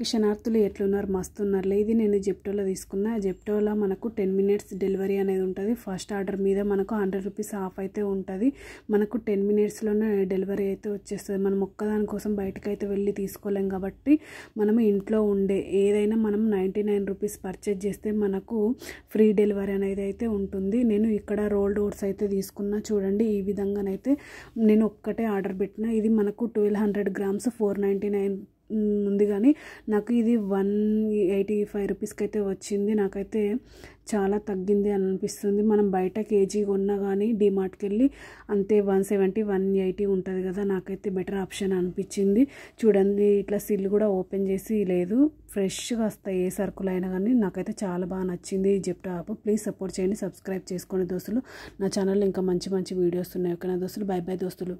కిషనార్థులు ఎట్లున్నారు మస్తున్నారులే ఇది నేను జెప్టోలో తీసుకున్న జెప్టోలో మనకు టెన్ మినిట్స్ డెలివరీ అనేది ఉంటుంది ఫస్ట్ ఆర్డర్ మీద మనకు హండ్రెడ్ రూపీస్ ఆఫ్ అయితే ఉంటుంది మనకు టెన్ మినిట్స్లోనే డెలివరీ అయితే వచ్చేస్తుంది మనం ఒక్కదాని కోసం బయటకు అయితే వెళ్ళి తీసుకోలేం కాబట్టి మనం ఇంట్లో ఉండే ఏదైనా మనం నైంటీ నైన్ రూపీస్ పర్చేజ్ చేస్తే మనకు ఫ్రీ డెలివరీ అనేది అయితే ఉంటుంది నేను ఇక్కడ రోల్ డోర్స్ అయితే తీసుకున్నా చూడండి ఈ విధంగానైతే నేను ఒక్కటే ఆర్డర్ పెట్టిన ఇది మనకు twelve hundred grams four ninety nine ఉంది కానీ నాకు ఇది వన్ ఎయిటీ ఫైవ్ రూపీస్కి అయితే వచ్చింది నాకైతే చాలా తగ్గింది అని అనిపిస్తుంది మనం బయట కేజీ కొన్నా కానీ డిమార్ట్కి వెళ్ళి అంతే వన్ సెవెంటీ వన్ ఎయిటీ ఉంటుంది కదా నాకైతే బెటర్ ఆప్షన్ అనిపించింది చూడండి ఇట్లా సిల్ కూడా ఓపెన్ చేసి లేదు ఫ్రెష్గా వస్తాయి ఏ సరుకులు అయినా కానీ నాకైతే చాలా బాగా నచ్చింది ఈ జెప్టో ప్లీజ్ సపోర్ట్ చేయండి సబ్స్క్రైబ్ చేసుకోండి దోస్తులు నా ఛానల్లో ఇంకా మంచి మంచి వీడియోస్ ఉన్నాయి ఓకేనా దోస్తులు బై బై దోస్తులు